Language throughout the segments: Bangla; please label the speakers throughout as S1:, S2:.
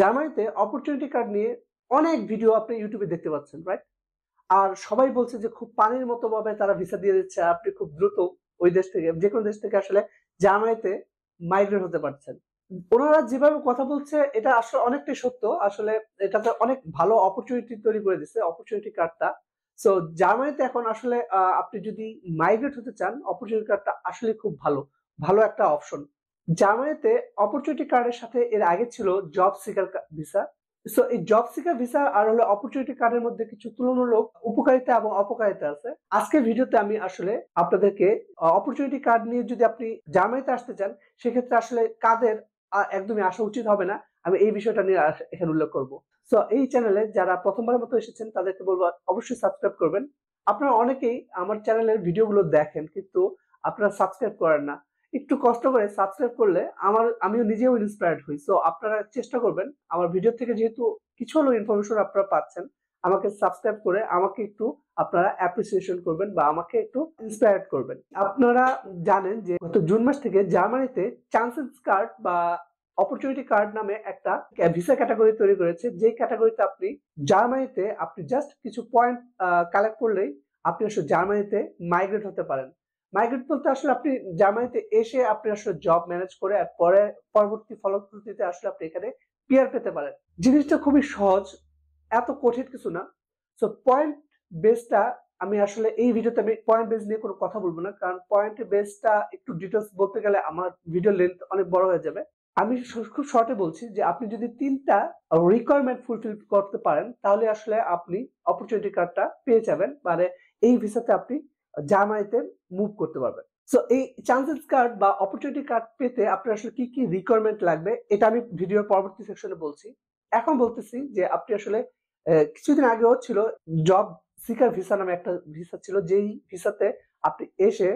S1: জামাইতে অপরচুনিটি কার্ড নিয়ে অনেক ভিডিও আপনি ইউটিউবে দেখতে পাচ্ছেন রাইট আর সবাই বলছে যে খুব পানির মতো ভাবে তারা ভিসা দিয়ে দিচ্ছে আপনি খুব দ্রুত ওই দেশ থেকে যে কোনো দেশ থেকে আসলে জামাইতে মাইগ্রেট হতে পারছেন ওনারা যেভাবে কথা বলছে এটা আসলে অনেকটাই সত্য আসলে এটাতে অনেক ভালো অপরচুনিটি তৈরি করে দিচ্ছে অপরচুনিটি কার্ডটা সো জার্মানিতে এখন আসলে আপনি যদি মাইগ্রেট হতে চান অপরচুনিটি কার্ডটা আসলে খুব ভালো ভালো একটা অপশন জামায়াতে অপরচুনিটি কার্ডের সাথে এর আগে ছিল জব সিকার ভিসা সো এই জব সিকার ভিসা আর হলো অপরচুনিটি কার্ডের মধ্যে কিছু তুলনামূলক উপকারিতা এবং অপকারিতা আছে আজকে ভিডিওতে আমি আসলে আপনাদেরকে অপরচুনিটি কার্ড নিয়ে যদি আপনি জামায়াতে আসতে চান সেক্ষেত্রে আসলে কাদের একদমই আসা উচিত হবে না আমি এই বিষয়টা নিয়ে এখানে উল্লেখ করব সো এই চ্যানেলে যারা প্রথমবারের মতো এসেছেন তাদেরকে বলবো অবশ্যই সাবস্ক্রাইব করবেন আপনারা অনেকেই আমার চ্যানেলের ভিডিওগুলো দেখেন কিন্তু আপনারা সাবস্ক্রাইব করেন না একটু কষ্ট করে সাবস্ক্রাইব করলে আমার আমিও নিজেও ইন্সপায়ার্ড হই সো আপনারা চেষ্টা করবেন আমার ভিডিও থেকে যেহেতু কিছু হলো ইনফরমেশন আপনারা পাচ্ছেন আমাকে সাবস্ক্রাইব করে আমাকে একটু আপনারা অ্যাপ্রিসিয়েশন করবেন বা আমাকে একটু ইন্সপায়ার করবেন আপনারা জানেন যে গত জুন মাস থেকে জার্মানিতে চান্সেস কার্ড বা অপরচুনিটি কার্ড নামে একটা ভিসা ক্যাটাগরি তৈরি করেছে যে ক্যাটাগরিতে আপনি জার্মানিতে আপনি জাস্ট কিছু পয়েন্ট কালেক্ট করলেই আপনি আসলে জার্মানিতে মাইগ্রেট হতে পারেন মাইগ্রেট বলতে আসলে আপনি জার্মানিতে এসে আপনি আসলে জব ম্যানেজ করে আর পরে পরবর্তী ফলশ্রুতিতে আসলে আপনি এখানে পিয়ার পেতে পারেন জিনিসটা খুবই সহজ এত কঠিন কিছু না সো পয়েন্ট বেসটা আমি আসলে এই ভিডিওতে আমি পয়েন্ট বেস নিয়ে কোনো কথা বলবো না কারণ পয়েন্ট বেসটা একটু ডিটেলস বলতে গেলে আমার ভিডিও লেন্থ অনেক বড় হয়ে যাবে আমি খুব শর্টে বলছি যে আপনি যদি তিনটা রিকোয়ারমেন্ট ফুলফিল করতে পারেন তাহলে আসলে আপনি অপরচুনিটি কার্ডটা পেয়ে যাবেন মানে এই ভিসাতে আপনি জামায়াতে মুভ করতে পারবেন সো এই চান্সেস কার্ড বা অপরচুনিটি কার্ড পেতে আপনার আসলে কি কি রিকোয়ারমেন্ট লাগবে এটা আমি ভিডিওর পরবর্তী সেকশনে বলছি এখন বলতেছি যে আপনি আসলে কিছুদিন আগেও ছিল জব সিকার ভিসা নামে একটা ভিসা ছিল যেই ভিসাতে আপনি এসে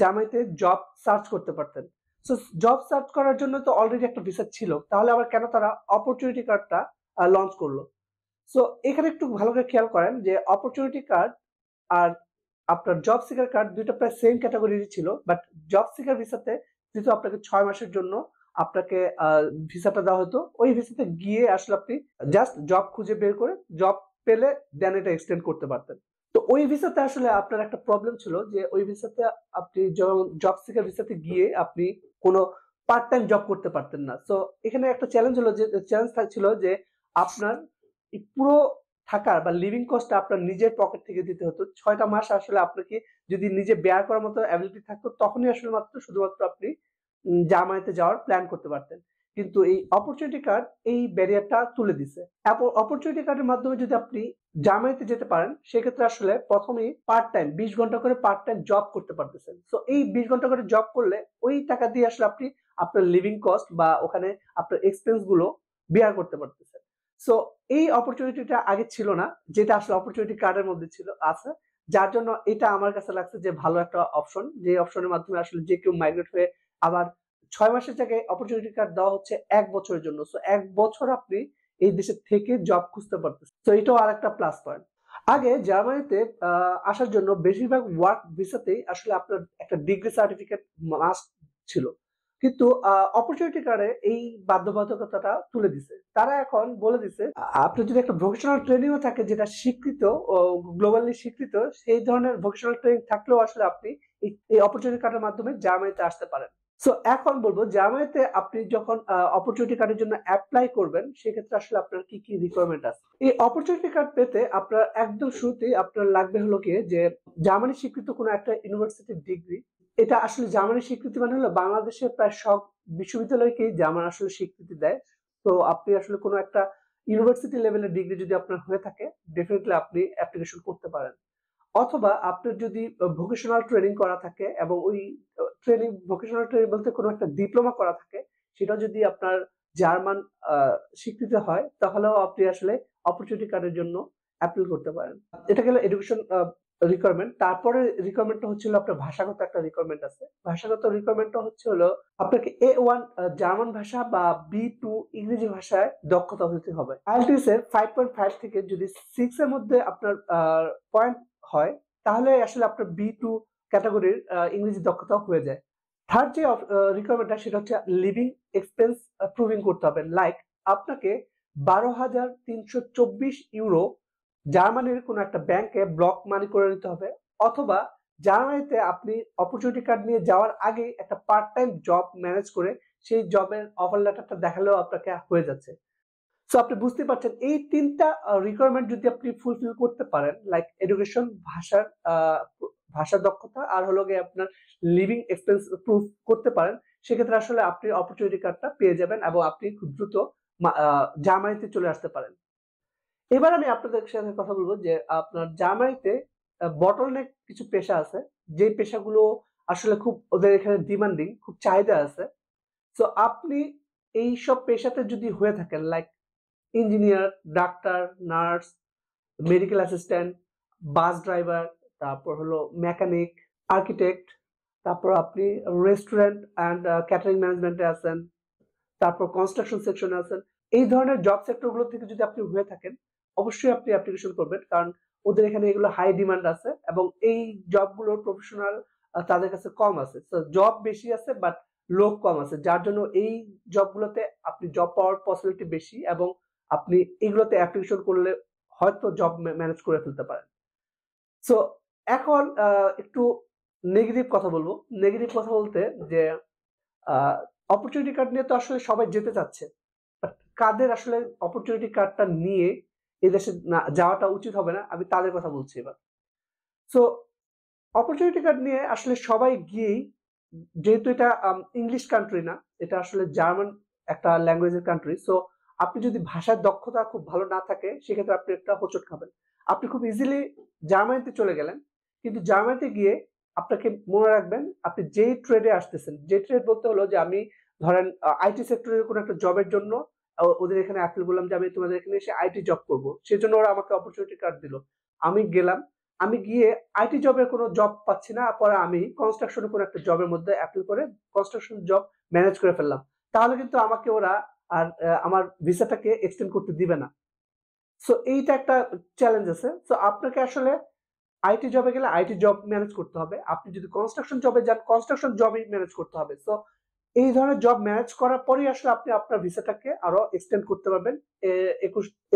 S1: জামাইতে জব সার্চ করতে পারতেন সো জব সার্চ করার জন্য তো অলরেডি একটা ভিসা ছিল তাহলে আবার কেন তারা অপরচুনিটি কার্ডটা লঞ্চ করলো সো এখানে একটু ভালো করে খেয়াল করেন যে অপরচুনিটি কার্ড আর আপনার জব সিকার কার্ড দুইটা প্রায় সেম ক্যাটাগরির ছিল বাট জব সিকার ভিসাতে যেহেতু আপনাকে ছয় মাসের জন্য আপনাকে ভিসাটা দেওয়া হতো ওই ভিসাতে গিয়ে আসলে আপনি জাস্ট জব খুঁজে বের করে জব পেলে দেন এটা এক্সটেন্ড করতে পারতেন তো ওই ভিসাতে আসলে আপনার একটা প্রবলেম ছিল যে ওই ভিসাতে আপনি জব সিকার ভিসাতে গিয়ে আপনি কোনো পার্ট টাইম জব করতে পারতেন না সো এখানে একটা চ্যালেঞ্জ হলো যে চ্যালেঞ্জ ছিল যে আপনার পুরো থাকার বা লিভিং কস্টটা আপনার নিজের পকেট থেকে দিতে হতো ছয়টা মাস আসলে আপনাকে যদি নিজে ব্যয় করার মতো অ্যাবিলিটি থাকতো তখনই আসলে মাত্র শুধুমাত্র আপনি জামায়াতে যাওয়ার প্ল্যান করতে পারতেন কিন্তু এই অপরচুনিটি কার্ড এই ব্যারিয়ারটা তুলে দিছে অপরচুনিটি কার্ডের মাধ্যমে যদি আপনি জামাইতে যেতে পারেন সেক্ষেত্রে আসলে প্রথমেই পার্ট টাইম বিশ ঘন্টা করে পার্ট টাইম জব করতে পারতেছেন তো এই বিশ ঘন্টা করে জব করলে ওই টাকা দিয়ে আসলে আপনি আপনার লিভিং কস্ট বা ওখানে আপনার এক্সপেন্স গুলো বিয়ার করতে পারতেছেন সো এই অপরচুনিটিটা আগে ছিল না যেটা আসলে অপরচুনিটি কার্ডের মধ্যে ছিল আছে যার জন্য এটা আমার কাছে লাগছে যে ভালো একটা অপশন যে অপশনের মাধ্যমে আসলে যে কেউ মাইগ্রেট হয়ে আবার ছয় মাসের জায়গায় অপরচুনিটি কার্ড দেওয়া হচ্ছে এক বছরের জন্য সো এক বছর আপনি এই দেশে থেকে জব খুঁজতে পারতেছেন তো এটাও আর একটা প্লাস পয়েন্ট আগে জার্মানিতে আসার জন্য বেশিরভাগ ওয়ার্ক ভিসাতেই আসলে আপনার একটা ডিগ্রি সার্টিফিকেট মাস্ট ছিল কিন্তু অপরচুনিটি কারে এই বাধ্যবাধকতাটা তুলে দিছে তারা এখন বলে দিছে আপনি যদি একটা ভোকেশনাল ট্রেনিংও থাকে যেটা স্বীকৃত গ্লোবালি স্বীকৃত সেই ধরনের ভোকেশনাল ট্রেনিং থাকলেও আসলে আপনি এই অপরচুনিটি কার্ডের মাধ্যমে জার্মানিতে আসতে পারেন সো এখন বলবো জামায়াতে আপনি যখন অপরচুনিটি কার্ডের জন্য অ্যাপ্লাই করবেন সেক্ষেত্রে আসলে আপনার কি কি রিকোয়ারমেন্ট আছে এই অপরচুনিটি কার্ড পেতে আপনার একদম শুরুতেই আপনার লাগবে হলো কি যে জার্মানি স্বীকৃত কোনো একটা ইউনিভার্সিটির ডিগ্রি এটা আসলে জার্মানির স্বীকৃতি মানে হলো বাংলাদেশের প্রায় সব বিশ্ববিদ্যালয়কে জার্মান আসলে স্বীকৃতি দেয় তো আপনি আসলে কোনো একটা ইউনিভার্সিটি লেভেলের ডিগ্রি যদি আপনার হয়ে থাকে ডেফিনেটলি আপনি অ্যাপ্লিকেশন করতে পারেন অথবা আপনার যদি ভোকেশনাল ট্রেনিং করা থাকে এবং ওই ট্রেনিং ভোকেশনাল ট্রেনিং বলতে কোনো একটা ডিপ্লোমা করা থাকে সেটা যদি আপনার জার্মান স্বীকৃত হয় তাহলেও আপনি আসলে অপরচুনিটি কার্ডের জন্য অ্যাপ্লাই করতে পারেন এটা গেল এডুকেশন রিকোয়ারমেন্ট তারপরে রিকোয়ারমেন্টটা হচ্ছিল আপনার ভাষাগত একটা রিকোয়ারমেন্ট আছে ভাষাগত রিকোয়ারমেন্টটা হচ্ছে হলো আপনাকে এ ওয়ান জার্মান ভাষা বা বি টু ইংরেজি ভাষায় দক্ষতা হতে হবে আইএলটিএস এর ফাইভ পয়েন্ট ফাইভ থেকে যদি সিক্স এর মধ্যে আপনার পয়েন্ট হয় তাহলে আসলে আপনার বি টু ক্যাটাগরির ইংরেজি দক্ষতা হয়ে যায় থার্ড যে রিকোয়ারমেন্টটা সেটা হচ্ছে লিভিং এক্সপেন্স প্রুভিং করতে হবে লাইক আপনাকে বারো হাজার তিনশো চব্বিশ ইউরো জার্মানির কোনো একটা ব্যাংকে ব্লক মানি করে নিতে হবে অথবা জার্মানিতে আপনি অপরচুনিটি কার্ড নিয়ে যাওয়ার আগে একটা পার্ট টাইম জব ম্যানেজ করে সেই জবের অফার লেটারটা দেখালেও আপনাকে হয়ে যাচ্ছে সো আপনি বুঝতে পারছেন এই তিনটা রিকোয়ারমেন্ট যদি আপনি ফুলফিল করতে পারেন লাইক এডুকেশন ভাষার ভাষা দক্ষতা আর হলো গিয়ে আপনার লিভিং এক্সপেন্স প্রুফ করতে পারেন সেক্ষেত্রে আসলে আপনি অপরচুনিটি কার্ডটা পেয়ে যাবেন এবং আপনি খুব দ্রুত জার্মানিতে চলে আসতে পারেন এবার আমি আপনাদের সাথে কথা বলবো যে আপনার জার্মানিতে বটলনেক কিছু পেশা আছে যে পেশাগুলো আসলে খুব ওদের এখানে ডিমান্ডিং খুব চাহিদা আছে তো আপনি এই সব পেশাতে যদি হয়ে থাকেন like engineer doctor nurse medical assistant bus driver তারপর হলো মেকানিক আর্কিটেক্ট তারপর আপনি রেস্টুরেন্ট অ্যান্ড ক্যাটারিং ম্যানেজমেন্টে আছেন তারপর কনস্ট্রাকশন সেকশনে আছেন এই ধরনের জব সেক্টরগুলো থেকে যদি আপনি হয়ে থাকেন অবশ্যই আপনি অ্যাপ্লিকেশন করবেন কারণ ওদের এখানে এগুলো হাই ডিমান্ড আছে এবং এই জবগুলোর প্রফেশনাল তাদের কাছে কম আছে জব বেশি আছে বাট লোক কম আছে যার জন্য এই জবগুলোতে আপনি জব পাওয়ার পসিবিলিটি বেশি এবং আপনি এগুলোতে অ্যাপ্লিকেশন করলে হয়তো জব ম্যানেজ করে ফেলতে পারেন সো এখন একটু নেগেটিভ কথা বলবো নেগেটিভ কথা বলতে যে অপরচুনিটি কার্ড নিয়ে তো আসলে সবাই যেতে চাচ্ছে বাট কাদের আসলে অপরচুনিটি কার্ডটা নিয়ে এই দেশে না যাওয়াটা উচিত হবে না আমি তাদের কথা বলছি এবার সো অপরচুনিটি কার্ড নিয়ে আসলে সবাই গিয়েই যেহেতু এটা ইংলিশ কান্ট্রি না এটা আসলে জার্মান একটা ল্যাঙ্গুয়েজের কান্ট্রি সো আপনি যদি ভাষার দক্ষতা খুব ভালো না থাকে সেক্ষেত্রে আপনি একটা হোচট খাবেন আপনি খুব ইজিলি জার্মানিতে চলে গেলেন কিন্তু জার্মানিতে গিয়ে আপনাকে মনে রাখবেন আপনি যেই ট্রেডে আসতেছেন যে ট্রেড বলতে হলো যে আমি ধরেন আইটি সেক্টরের কোনো একটা জবের জন্য ওদের এখানে অ্যাপ্লাই করলাম যে আমি তোমাদের এখানে এসে আইটি জব করব সেই জন্য ওরা আমাকে অপরচুনিটি কার্ড দিল আমি গেলাম আমি গিয়ে আইটি জবের কোনো জব পাচ্ছি না পরে আমি কনস্ট্রাকশন কোনো একটা জবের মধ্যে অ্যাপ্লাই করে কনস্ট্রাকশন জব ম্যানেজ করে ফেললাম তাহলে কিন্তু আমাকে ওরা আর আমার ভিসাটাকে এক্সটেন্ড করতে দিবে না সো এইটা একটা চ্যালেঞ্জ আছে সো আপনাকে আসলে আইটি জবে গেলে আইটি জব ম্যানেজ করতে হবে আপনি যদি কনস্ট্রাকশন জবে যান কনস্ট্রাকশন জবই ম্যানেজ করতে হবে সো এই ধরনের জব ম্যানেজ করার পরেই আসলে আপনি আপনার ভিসাটাকে আরো এক্সটেন্ড করতে পারবেন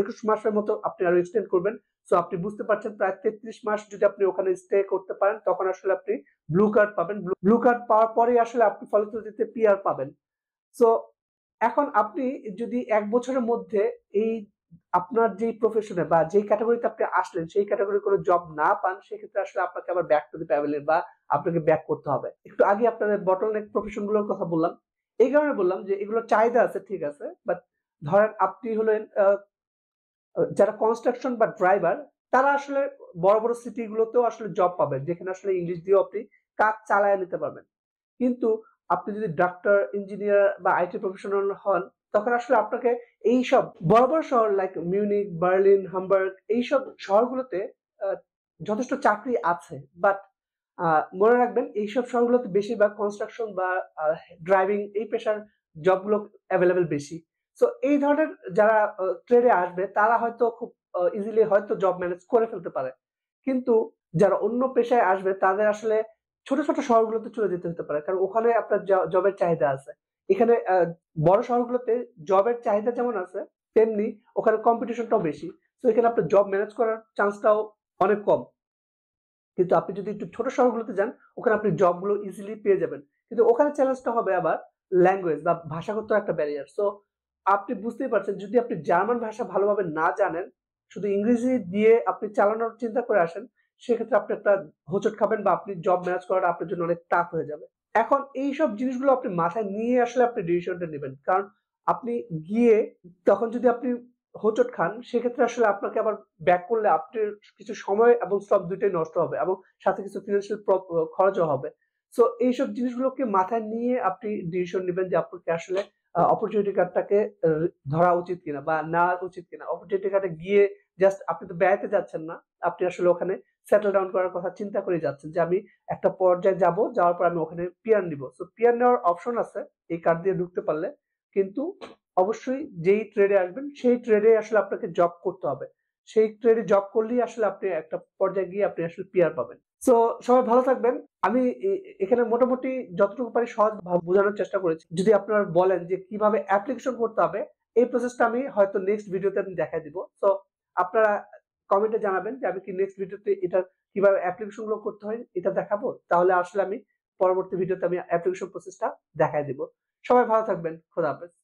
S1: একুশ মাসের মতো আপনি আরো এক্সটেন্ড করবেন সো আপনি বুঝতে পারছেন প্রায় তেত্রিশ মাস যদি আপনি ওখানে স্টে করতে পারেন তখন আসলে আপনি ব্লু কার্ড পাবেন ব্লু কার্ড পাওয়ার পরেই আসলে আপনি ফলশ্রুতিতে পিআর পাবেন সো এখন আপনি যদি এক বছরের মধ্যে এই আপনার যে প্রফেশনে বা যে ক্যাটাগরিতে আপনি আসলেন সেই ক্যাটাগরির কোনো জব না পান সেক্ষেত্রে আসলে আপনাকে আবার ব্যাক টু দি ফ্যামিলি বা আপনাকে ব্যাক করতে হবে একটু আগে আপনাদের বটল নেক গুলোর কথা বললাম এই কারণে বললাম যে এগুলো চাহিদা আছে ঠিক আছে বাট ধরেন আপনি হলেন যারা কনস্ট্রাকশন বা ড্রাইভার তারা আসলে বড় বড় সিটিগুলোতেও আসলে জব পাবেন যেখানে আসলে ইংলিশ দিয়েও আপনি কাজ চালায় নিতে পারবেন কিন্তু আপনি যদি ডাক্তার ইঞ্জিনিয়ার বা আইটি প্রফেশনাল হন তখন আসলে আপনাকে এই সব বড় বড় শহর লাইক মিউনিক বার্লিন হামবার্গ এইসব শহরগুলোতে যথেষ্ট চাকরি আছে বাট মনে রাখবেন এইসব শহরগুলোতে বেশিরভাগ কনস্ট্রাকশন বা ড্রাইভিং এই পেশার জবগুলো অ্যাভেলেবেল বেশি সো এই ধরনের যারা ট্রেডে আসবে তারা হয়তো খুব ইজিলি হয়তো জব ম্যানেজ করে ফেলতে পারে কিন্তু যারা অন্য পেশায় আসবে তাদের আসলে ছোট ছোট শহরগুলোতে চলে যেতে হতে পারে কারণ ওখানে আপনার জবের চাহিদা আছে এখানে বড় শহরগুলোতে জবের চাহিদা যেমন আছে তেমনি ওখানে কম্পিটিশনটাও বেশি তো এখানে আপনার জব ম্যানেজ করার চান্সটাও অনেক কম কিন্তু আপনি যদি একটু ছোট শহরগুলোতে যান ওখানে আপনি জবগুলো ইজিলি পেয়ে যাবেন কিন্তু ওখানে চ্যালেঞ্জটা হবে আবার ল্যাঙ্গুয়েজ বা ভাষাগত একটা ব্যারিয়ার সো আপনি বুঝতেই পারছেন যদি আপনি জার্মান ভাষা ভালোভাবে না জানেন শুধু ইংরেজি দিয়ে আপনি চালানোর চিন্তা করে আসেন সেক্ষেত্রে আপনি একটা হোচট খাবেন বা আপনি জব ম্যানেজ করাটা আপনার জন্য অনেক টাফ হয়ে যাবে এখন এই সব জিনিসগুলো আপনি মাথায় নিয়ে আসলে আপনি ডিসিশনটা নেবেন কারণ আপনি গিয়ে তখন যদি আপনি হোচট খান সেক্ষেত্রে আসলে আপনাকে আবার ব্যাক করলে আপনি কিছু সময় এবং শ্রম দুইটাই নষ্ট হবে এবং সাথে কিছু ফিনান্সিয়াল খরচও হবে সো এইসব জিনিসগুলোকে মাথায় নিয়ে আপনি ডিসিশন নেবেন যে আপনাকে আসলে অপরচুনিটি কার্ডটাকে ধরা উচিত কিনা বা না উচিত কিনা অপরচুনিটি কার্ডে গিয়ে জাস্ট আপনি তো ব্যয়তে যাচ্ছেন না আপনি আসলে ওখানে সেটেল ডাউন করার কথা চিন্তা করে যাচ্ছেন যে আমি একটা পর্যায়ে যাব যাওয়ার পর আমি ওখানে পিয়ার নিব সো পিয়ার নেওয়ার অপশন আছে এই কার্ড দিয়ে ঢুকতে পারলে কিন্তু অবশ্যই যেই ট্রেডে আসবেন সেই ট্রেডে আসলে আপনাকে জব করতে হবে সেই ট্রেডে জব করলেই আসলে আপনি একটা পর্যায়ে গিয়ে আপনি আসলে পিয়ার পাবেন তো সবাই ভালো থাকবেন আমি এখানে মোটামুটি যতটুকু পারি সহজ বোঝানোর চেষ্টা করেছি যদি আপনারা বলেন যে কিভাবে অ্যাপ্লিকেশন করতে হবে এই প্রসেসটা আমি হয়তো নেক্সট ভিডিওতে আমি দেখা দিব তো আপনারা কমেন্টে জানাবেন যে আমি কি নেক্সট ভিডিওতে এটা কিভাবে অ্যাপ্লিকেশন গুলো করতে হয় এটা দেখাবো তাহলে আসলে আমি পরবর্তী ভিডিওতে আমি অ্যাপ্লিকেশন প্রসেসটা দেখায় দিব সবাই ভালো থাকবেন খোদা হাফেজ